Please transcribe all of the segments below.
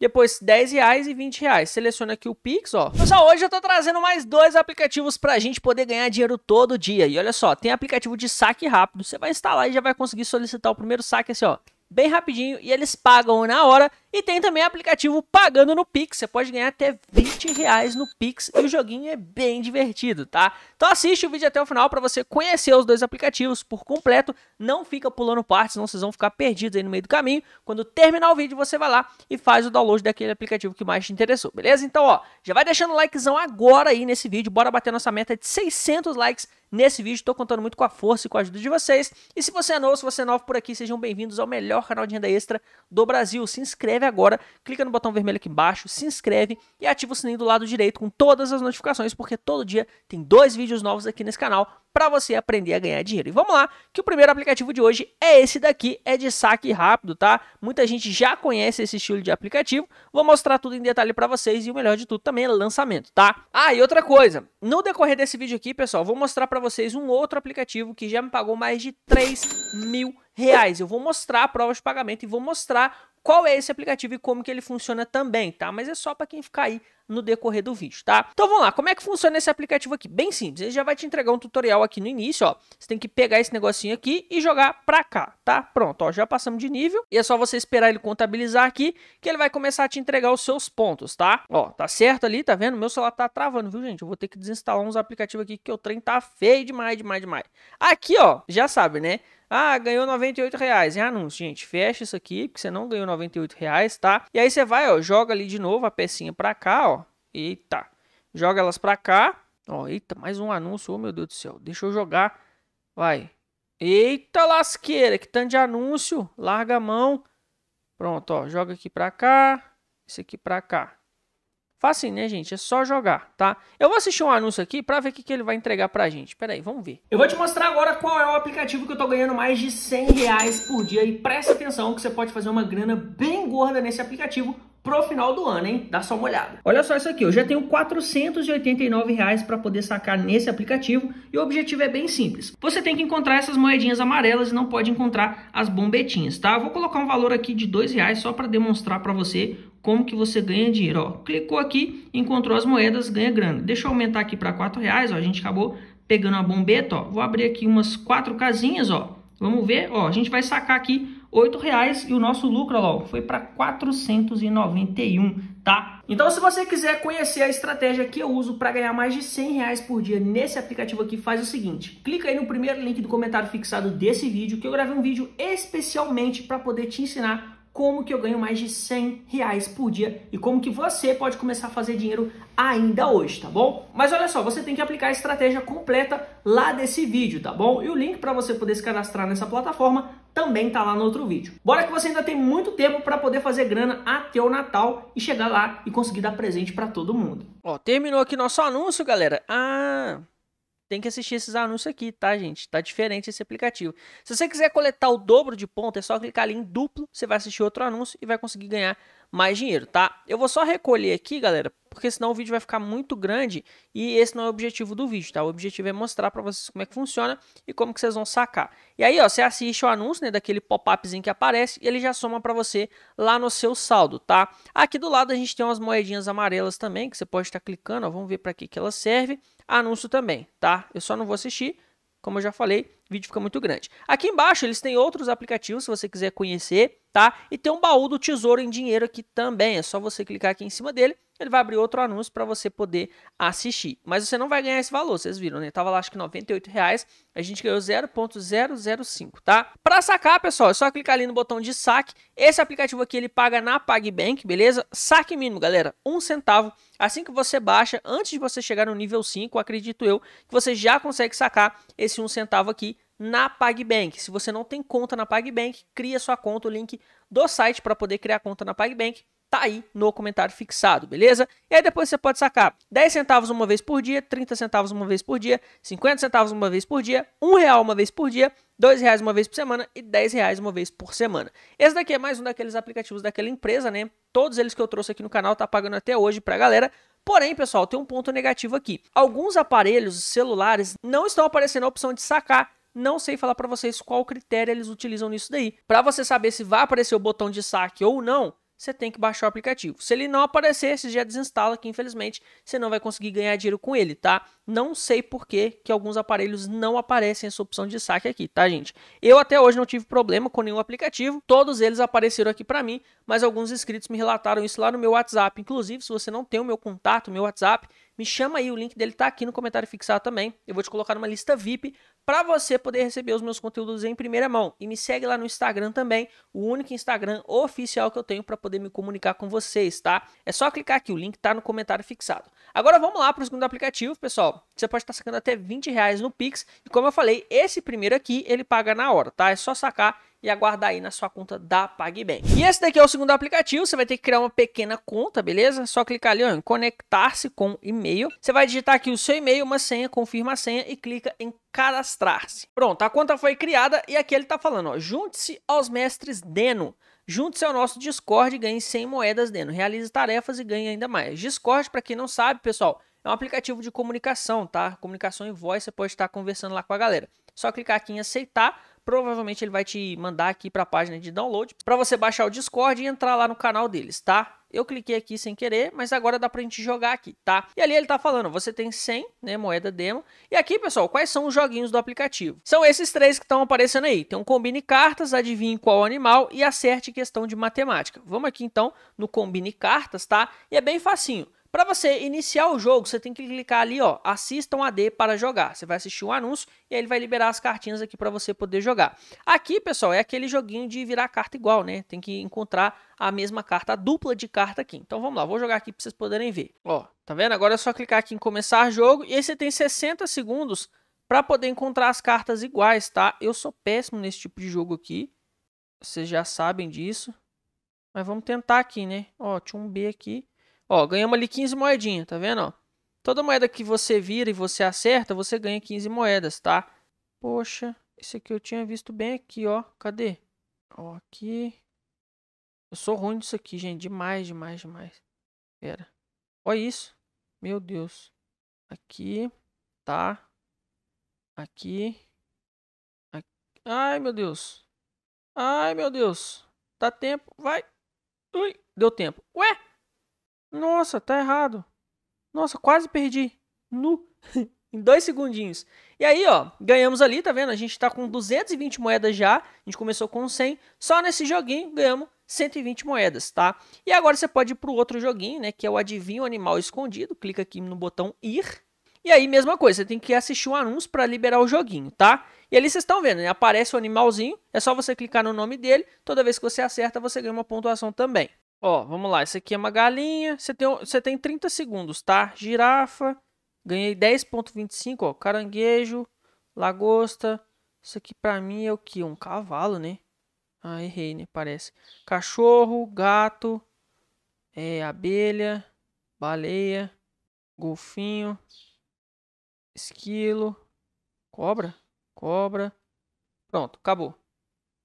Depois 10 reais e 20 reais. Seleciona aqui o Pix, ó. Pessoal, hoje eu tô trazendo mais dois aplicativos pra gente poder ganhar dinheiro todo dia. E olha só, tem aplicativo de saque rápido. Você vai instalar e já vai conseguir solicitar o primeiro saque assim, ó bem rapidinho e eles pagam na hora. E tem também aplicativo pagando no Pix, você pode ganhar até 20 reais no Pix e o joguinho é bem divertido, tá? Então assiste o vídeo até o final para você conhecer os dois aplicativos por completo, não fica pulando partes, senão vocês vão ficar perdidos aí no meio do caminho. Quando terminar o vídeo você vai lá e faz o download daquele aplicativo que mais te interessou, beleza? Então ó, já vai deixando o likezão agora aí nesse vídeo, bora bater nossa meta de 600 likes Nesse vídeo estou contando muito com a força e com a ajuda de vocês. E se você é novo, se você é novo por aqui, sejam bem-vindos ao melhor canal de renda extra do Brasil. Se inscreve agora, clica no botão vermelho aqui embaixo, se inscreve e ativa o sininho do lado direito com todas as notificações, porque todo dia tem dois vídeos novos aqui nesse canal para você aprender a ganhar dinheiro. E vamos lá, que o primeiro aplicativo de hoje é esse daqui, é de saque rápido, tá? Muita gente já conhece esse estilo de aplicativo. Vou mostrar tudo em detalhe para vocês e o melhor de tudo também é lançamento, tá? Ah, e outra coisa, no decorrer desse vídeo aqui, pessoal, vou mostrar para vocês um outro aplicativo que já me pagou mais de 3 mil reais. Eu vou mostrar a prova de pagamento e vou mostrar qual é esse aplicativo e como que ele funciona também, tá? Mas é só para quem ficar aí no decorrer do vídeo, tá? Então vamos lá, como é que funciona esse aplicativo aqui? Bem simples, ele já vai te entregar um tutorial aqui no início, ó. Você tem que pegar esse negocinho aqui e jogar pra cá, tá? Pronto, ó, já passamos de nível e é só você esperar ele contabilizar aqui que ele vai começar a te entregar os seus pontos, tá? Ó, tá certo ali, tá vendo? Meu celular tá travando, viu, gente? Eu vou ter que desinstalar uns aplicativos aqui que o trem tá feio demais, demais, demais. Aqui, ó, já sabe, né? Ah, ganhou 98 reais em anúncio. Gente, fecha isso aqui, porque você não ganhou 98 reais, tá? E aí você vai, ó, joga ali de novo a pecinha pra cá, ó. Eita. Joga elas pra cá. Ó, eita, mais um anúncio. Ô, oh, meu Deus do céu. Deixa eu jogar. Vai. Eita lasqueira, que tanto de anúncio. Larga a mão. Pronto, ó. Joga aqui pra cá. Esse aqui pra cá. Fácil, né, gente? É só jogar, tá? Eu vou assistir um anúncio aqui para ver o que, que ele vai entregar pra gente. Pera aí, vamos ver. Eu vou te mostrar agora qual é o aplicativo que eu tô ganhando mais de 100 reais por dia. E presta atenção que você pode fazer uma grana bem gorda nesse aplicativo pro final do ano, hein? Dá só uma olhada. Olha só isso aqui, eu já tenho 489 reais para poder sacar nesse aplicativo e o objetivo é bem simples. Você tem que encontrar essas moedinhas amarelas e não pode encontrar as bombetinhas, tá? Eu vou colocar um valor aqui de dois reais só para demonstrar para você como que você ganha dinheiro. Ó, clicou aqui, encontrou as moedas, ganha grana. Deixa eu aumentar aqui para quatro reais. Ó, a gente acabou pegando a bombeta. Ó, vou abrir aqui umas quatro casinhas, ó Vamos ver, ó, a gente vai sacar aqui R$ reais e o nosso lucro, ó, foi para 491, tá? Então, se você quiser conhecer a estratégia que eu uso para ganhar mais de 100 reais por dia nesse aplicativo aqui, faz o seguinte, clica aí no primeiro link do comentário fixado desse vídeo, que eu gravei um vídeo especialmente para poder te ensinar como que eu ganho mais de 100 reais por dia e como que você pode começar a fazer dinheiro ainda hoje, tá bom? Mas olha só, você tem que aplicar a estratégia completa lá desse vídeo, tá bom? E o link para você poder se cadastrar nessa plataforma também tá lá no outro vídeo. Bora que você ainda tem muito tempo para poder fazer grana até o Natal e chegar lá e conseguir dar presente para todo mundo. Ó, terminou aqui nosso anúncio, galera. Ah tem que assistir esses anúncios aqui, tá, gente? Tá diferente esse aplicativo. Se você quiser coletar o dobro de ponto, é só clicar ali em duplo, você vai assistir outro anúncio e vai conseguir ganhar mais dinheiro, tá? Eu vou só recolher aqui, galera, porque senão o vídeo vai ficar muito grande e esse não é o objetivo do vídeo, tá? O objetivo é mostrar para vocês como é que funciona e como que vocês vão sacar. E aí, ó, você assiste o anúncio, né, daquele pop-upzinho que aparece e ele já soma para você lá no seu saldo, tá? Aqui do lado a gente tem umas moedinhas amarelas também, que você pode estar tá clicando, ó, vamos ver para que que ela serve. Anúncio também, tá? Eu só não vou assistir, como eu já falei, o vídeo fica muito grande. Aqui embaixo eles têm outros aplicativos, se você quiser conhecer, tá? E tem um baú do Tesouro em Dinheiro aqui também, é só você clicar aqui em cima dele, ele vai abrir outro anúncio para você poder assistir. Mas você não vai ganhar esse valor, vocês viram, né? Tava lá acho que R$ reais, a gente ganhou 0.005, tá? Para sacar, pessoal, é só clicar ali no botão de saque. Esse aplicativo aqui ele paga na PagBank, beleza? Saque mínimo, galera, um centavo. Assim que você baixa, antes de você chegar no nível 5, acredito eu, que você já consegue sacar esse um centavo aqui na PagBank. Se você não tem conta na PagBank, cria sua conta, o link do site para poder criar conta na PagBank tá aí no comentário fixado, beleza? E aí depois você pode sacar 10 centavos uma vez por dia, 30 centavos uma vez por dia, 50 centavos uma vez por dia, 1 real uma vez por dia, 2 reais uma vez por semana e 10 reais uma vez por semana. Esse daqui é mais um daqueles aplicativos daquela empresa, né? Todos eles que eu trouxe aqui no canal tá pagando até hoje pra galera. Porém, pessoal, tem um ponto negativo aqui. Alguns aparelhos celulares não estão aparecendo a opção de sacar não sei falar para vocês qual critério eles utilizam nisso daí. Para você saber se vai aparecer o botão de saque ou não, você tem que baixar o aplicativo. Se ele não aparecer, você já desinstala, que infelizmente você não vai conseguir ganhar dinheiro com ele, tá? Não sei por que, que alguns aparelhos não aparecem essa opção de saque aqui, tá, gente? Eu até hoje não tive problema com nenhum aplicativo, todos eles apareceram aqui para mim, mas alguns inscritos me relataram isso lá no meu WhatsApp. Inclusive, se você não tem o meu contato, meu WhatsApp, me chama aí, o link dele tá aqui no comentário fixado também. Eu vou te colocar numa lista VIP para você poder receber os meus conteúdos em primeira mão. E me segue lá no Instagram também, o único Instagram oficial que eu tenho para poder me comunicar com vocês, tá? É só clicar aqui, o link tá no comentário fixado. Agora vamos lá para o segundo aplicativo, pessoal. Você pode estar tá sacando até 20 reais no Pix. E como eu falei, esse primeiro aqui, ele paga na hora, tá? É só sacar e aguardar aí na sua conta da PagBank. E esse daqui é o segundo aplicativo, você vai ter que criar uma pequena conta, beleza? Só clicar ali ó, em conectar-se com e-mail. Você vai digitar aqui o seu e-mail, uma senha, confirma a senha e clica em cadastrar-se. Pronto, a conta foi criada e aqui ele tá falando, junte-se aos mestres Deno. Junte-se ao nosso Discord e ganhe 100 moedas Deno. Realize tarefas e ganhe ainda mais. Discord, para quem não sabe, pessoal, é um aplicativo de comunicação, tá? Comunicação em voz, você pode estar conversando lá com a galera. Só clicar aqui em aceitar, provavelmente ele vai te mandar aqui para a página de download para você baixar o Discord e entrar lá no canal deles, tá? Eu cliquei aqui sem querer, mas agora dá pra gente jogar aqui, tá? E ali ele tá falando, você tem 100, né, moeda demo. E aqui, pessoal, quais são os joguinhos do aplicativo? São esses três que estão aparecendo aí. Tem um Combine Cartas, Adivinhe Qual Animal e Acerte Questão de Matemática. Vamos aqui, então, no Combine Cartas, tá? E é bem facinho. Para você iniciar o jogo, você tem que clicar ali, ó, assistam a AD para jogar. Você vai assistir um anúncio e aí ele vai liberar as cartinhas aqui para você poder jogar. Aqui, pessoal, é aquele joguinho de virar carta igual, né? Tem que encontrar a mesma carta, a dupla de carta aqui. Então vamos lá, vou jogar aqui para vocês poderem ver. Ó, tá vendo? Agora é só clicar aqui em começar jogo e aí você tem 60 segundos para poder encontrar as cartas iguais, tá? Eu sou péssimo nesse tipo de jogo aqui. Vocês já sabem disso. Mas vamos tentar aqui, né? Ó, tinha um B aqui. Ó, ganhamos ali 15 moedinhas, tá vendo? Ó? Toda moeda que você vira e você acerta, você ganha 15 moedas, tá? Poxa, esse aqui eu tinha visto bem aqui, ó. Cadê? Ó, aqui. Eu sou ruim disso aqui, gente. Demais, demais, demais. Pera. Olha isso. Meu Deus. Aqui. Tá. Aqui. aqui. Ai, meu Deus. Ai, meu Deus. Dá tempo. Vai. Ui, deu tempo. Ué? Nossa, tá errado. Nossa, quase perdi. Nu. em dois segundinhos. E aí, ó, ganhamos ali, tá vendo? A gente tá com 220 moedas já. A gente começou com 100. Só nesse joguinho ganhamos 120 moedas, tá? E agora você pode ir pro outro joguinho, né? Que é o o Animal Escondido. Clica aqui no botão ir. E aí, mesma coisa, você tem que assistir um anúncio para liberar o joguinho, tá? E ali vocês estão vendo, né? Aparece o animalzinho, é só você clicar no nome dele. Toda vez que você acerta, você ganha uma pontuação também. Ó, vamos lá. Isso aqui é uma galinha. Você tem, você tem 30 segundos, tá? Girafa. Ganhei 10.25, ó. Caranguejo. Lagosta. Isso aqui pra mim é o que? Um cavalo, né? Ah, errei, né? Parece. Cachorro, gato. É, abelha. Baleia. Golfinho. Esquilo. Cobra. Cobra. Pronto, acabou.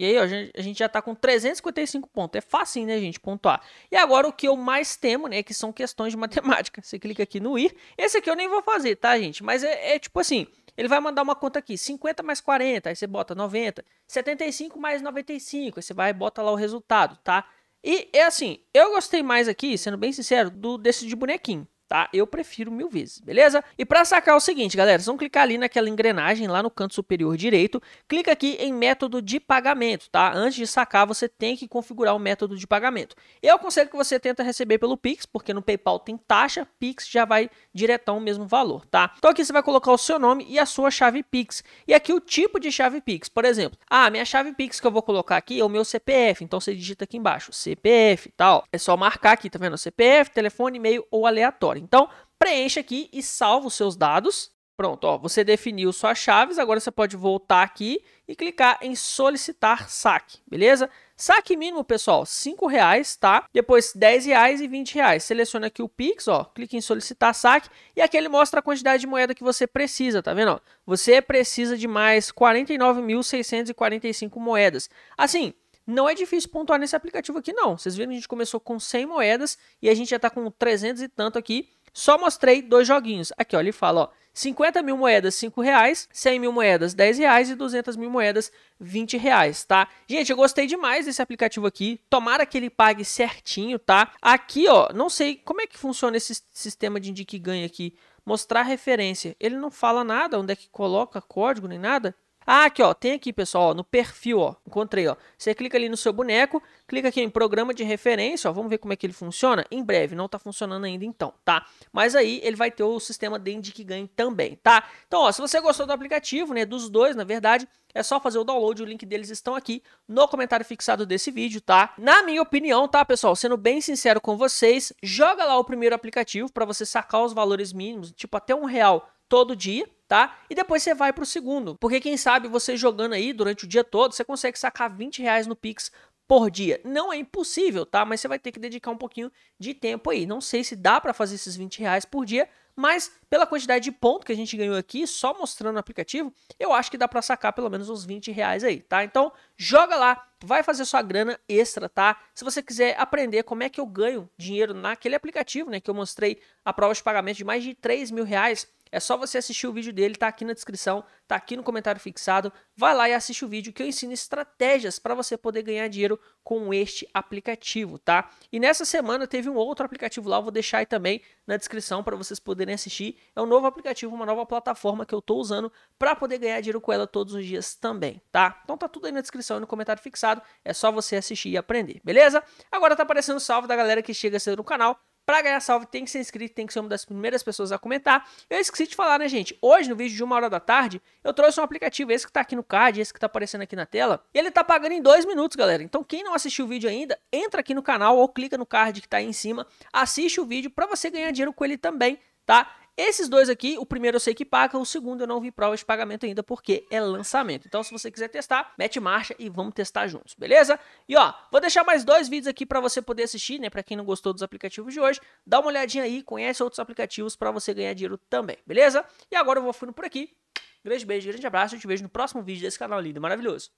E aí, ó, a gente já está com 355 pontos. É fácil, né, gente, pontuar. E agora o que eu mais temo, né, que são questões de matemática. Você clica aqui no ir Esse aqui eu nem vou fazer, tá, gente? Mas é, é tipo assim, ele vai mandar uma conta aqui, 50 mais 40, aí você bota 90, 75 mais 95, aí você vai e bota lá o resultado, tá? E é assim, eu gostei mais aqui, sendo bem sincero, do desse de bonequinho tá? Eu prefiro mil vezes, beleza? E para sacar é o seguinte, galera, vocês vão clicar ali naquela engrenagem lá no canto superior direito, clica aqui em método de pagamento, tá? Antes de sacar, você tem que configurar o método de pagamento. Eu aconselho que você tenta receber pelo Pix, porque no PayPal tem taxa, Pix já vai diretão o mesmo valor, tá? Então aqui você vai colocar o seu nome e a sua chave Pix. E aqui o tipo de chave Pix, por exemplo, ah, minha chave Pix que eu vou colocar aqui é o meu CPF, então você digita aqui embaixo, CPF, tal. É só marcar aqui, tá vendo? CPF, telefone, e-mail ou aleatório. Então, preencha aqui e salva os seus dados. Pronto, ó, você definiu suas chaves, agora você pode voltar aqui e clicar em solicitar saque, beleza? Saque mínimo, pessoal, R$ reais, tá? Depois R$ reais e R$ reais. Seleciona aqui o Pix, ó, clica em solicitar saque e aqui ele mostra a quantidade de moeda que você precisa, tá vendo? Você precisa de mais 49.645 moedas. Assim, não é difícil pontuar nesse aplicativo aqui, não. Vocês viram que a gente começou com 100 moedas e a gente já está com 300 e tanto aqui. Só mostrei dois joguinhos. Aqui, ó, ele fala, ó, 50 mil moedas, 5 reais, 100 mil moedas, 10 reais e 200 mil moedas, 20 reais, tá? Gente, eu gostei demais desse aplicativo aqui, tomara que ele pague certinho, tá? Aqui, ó, não sei como é que funciona esse sistema de indique ganha aqui, mostrar referência, ele não fala nada, onde é que coloca código nem nada, ah, aqui ó, tem aqui pessoal, ó, no perfil, ó, encontrei, ó. Você clica ali no seu boneco, clica aqui em programa de referência, ó, vamos ver como é que ele funciona. Em breve, não tá funcionando ainda então, tá? Mas aí ele vai ter o sistema de que também, tá? Então, ó, se você gostou do aplicativo, né, dos dois, na verdade, é só fazer o download, o link deles estão aqui no comentário fixado desse vídeo, tá? Na minha opinião, tá, pessoal, sendo bem sincero com vocês, joga lá o primeiro aplicativo para você sacar os valores mínimos, tipo até um real todo dia, tá? E depois você vai para o segundo, porque quem sabe você jogando aí durante o dia todo, você consegue sacar 20 reais no Pix por dia. Não é impossível, tá? Mas você vai ter que dedicar um pouquinho de tempo aí. Não sei se dá para fazer esses 20 reais por dia, mas pela quantidade de ponto que a gente ganhou aqui, só mostrando o aplicativo, eu acho que dá para sacar pelo menos uns 20 reais aí, tá? Então, joga lá, vai fazer sua grana extra, tá? Se você quiser aprender como é que eu ganho dinheiro naquele aplicativo, né, que eu mostrei a prova de pagamento de mais de 3 mil reais, é só você assistir o vídeo dele, tá aqui na descrição, tá aqui no comentário fixado. Vai lá e assiste o vídeo que eu ensino estratégias para você poder ganhar dinheiro com este aplicativo, tá? E nessa semana teve um outro aplicativo lá, eu vou deixar aí também na descrição para vocês poderem assistir. É um novo aplicativo, uma nova plataforma que eu tô usando para poder ganhar dinheiro com ela todos os dias também, tá? Então tá tudo aí na descrição e no comentário fixado. É só você assistir e aprender, beleza? Agora tá aparecendo o salve da galera que chega cedo no canal. Para ganhar salve, tem que ser inscrito, tem que ser uma das primeiras pessoas a comentar. Eu esqueci de falar, né, gente? Hoje, no vídeo de uma hora da tarde, eu trouxe um aplicativo, esse que tá aqui no card, esse que tá aparecendo aqui na tela, e ele tá pagando em dois minutos, galera. Então, quem não assistiu o vídeo ainda, entra aqui no canal ou clica no card que tá aí em cima, assiste o vídeo para você ganhar dinheiro com ele também, tá? Esses dois aqui, o primeiro eu sei que paga, o segundo eu não vi prova de pagamento ainda porque é lançamento. Então se você quiser testar, mete marcha e vamos testar juntos, beleza? E ó, vou deixar mais dois vídeos aqui para você poder assistir, né? Para quem não gostou dos aplicativos de hoje, dá uma olhadinha aí, conhece outros aplicativos para você ganhar dinheiro também, beleza? E agora eu vou ficando por aqui. Grande beijo, grande abraço, eu te vejo no próximo vídeo desse canal lindo e maravilhoso.